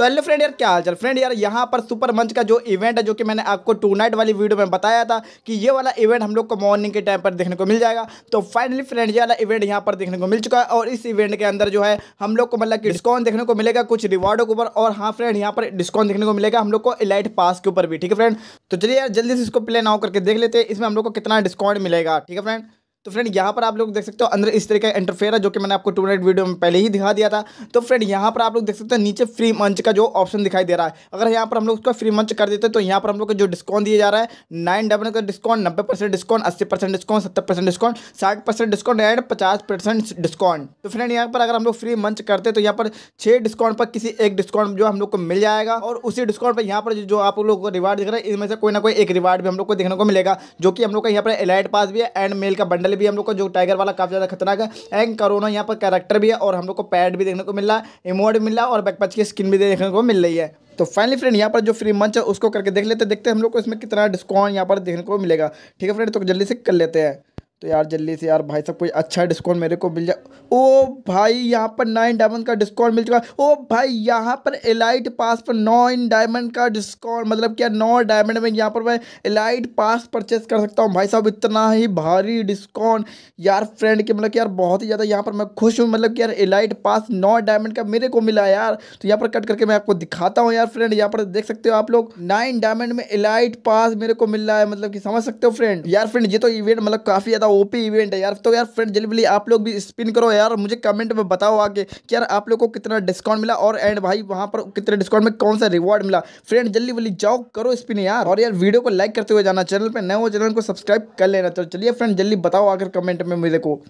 तो hello friend यार क्या हाल चाल फ्रेंड यार यहाँ पर सुपर मंच का जो इवेंट है जो कि मैंने आपको टू नाइट वाली वीडियो में बताया था कि ये वाला इवेंट हम लोग को मॉर्निंग के टाइम पर देखने को मिल जाएगा तो फाइनली फ्रेंड ये वाला इवेंट यहाँ पर देखने को मिल चुका है और इस इवेंट के अंदर जो है हम लोग को मतलब कि डिस्काउंट देखने को मिलेगा कुछ रिवॉर्डों के ऊपर और हाँ फ्रेंड यहाँ पर डिस्काउंट देखने को मिलेगा हम लोग को इलाइट पास के ऊपर भी ठीक है फ्रेंड तो चलिए यार जल्दी से इसको प्ले नाउ करके देख लेते हैं इसमें हम लोग को कितना डिस्काउंट मिलेगा ठीक है फ्रेंड तो फ्रेंड यहाँ पर आप लोग देख सकते हो अंदर इस तरीके का इंटरफेयर है जो कि मैंने आपको टू नाइट वीडियो में पहले ही दिखा दिया था तो फ्रेंड यहाँ पर आप लोग देख सकते हैं नीचे फ्री मंच का जो ऑप्शन दिखाई दे रहा है अगर यहाँ पर हम लोग उसका फ्री मंच कर देते हैं तो यहाँ पर हम लोग को जो डिस्काउंट दिया जा रहा है नाइन डबल का डिस्काउंट नब्बे परसेंट डिस्काउंट अस्सी परसेंट डिस्काउंट सत्तर परसेंट डिस्काउंट साठ परसेंट डिस्काउंट एंड पचास परसेंट डिस्काउंट तो फ्रेंड यहाँ पर अगर हम लोग फ्री मंच करते तो यहाँ पर छः डिस्काउंट पर किसी एक डिस्काउंट जो हम लोग को मिल जाएगा और उसी डिस्काउंट पर यहाँ पर जो आप लोग को रिवार्ड दिख रहा है इनमें से कोई ना कोई एक रिवार्ड भी हम लोग को देखने को मिलेगा जो कि हम लोग का यहाँ पर एलाइट पास भी है एंड मेल का बंडल मेटल भी हम लोग को जो टाइगर वाला काफ़ी ज़्यादा खतरनाक है एंड करोना यहाँ पर कैरेक्टर भी है और हम लोग को पैड भी देखने को मिल रहा है इमोड मिल रहा है और बैकपच की स्किन भी देखने को मिल रही है तो फाइनली फ्रेंड यहाँ पर जो फ्री मंच है उसको करके देख लेते हैं देखते हैं हम लोग को इसमें कितना डिस्काउंट यहाँ पर देखने को मिलेगा ठीक है फ्रेंड तो जल्दी से कर लेते हैं तो यार जल्दी से यार भाई साहब कोई अच्छा डिस्काउंट मेरे को मिल जाए ओ भाई यहाँ पर नाइन डायमंड का डिस्काउंट मिल चुका है ओ भाई यहाँ पर एलाइट पास पर नाइन डायमंड का डिस्काउंट मतलब क्या नौ डायमंड में यहाँ पर मैं एलाइट पास परचेस कर सकता हूँ भाई साहब इतना ही भारी डिस्काउंट यार फ्रेंड के मतलब कि यार बहुत ही ज़्यादा यहाँ पर मैं खुश हूँ मतलब कि यार एलाइट पास नौ डायमंड का मेरे को मिला यार तो यहाँ पर कट करके मैं आपको दिखाता हूँ यार फ्रेंड यहाँ पर देख सकते हो आप लोग नाइन डायमंड में एलाइट पास मेरे को मिल रहा है मतलब कि समझ सकते हो फ्रेंड यार फ्रेंड ये तो इवेंट मतलब काफ़ी ज़्यादा बड़ा ओपी इवेंट है यार तो यार फ्रेंड जल्दी आप लोग भी स्पिन करो यार मुझे कमेंट में बताओ आगे कि यार आप लोग को कितना डिस्काउंट मिला और एंड भाई वहाँ पर कितने डिस्काउंट में कौन सा रिवॉर्ड मिला फ्रेंड जल्दी जल्दी जाओ करो स्पिन यार और यार वीडियो को लाइक करते हुए जाना चैनल पर नए हो चैनल को सब्सक्राइब कर लेना चलो तो चलिए फ्रेंड जल्दी बताओ आकर कमेंट में मेरे को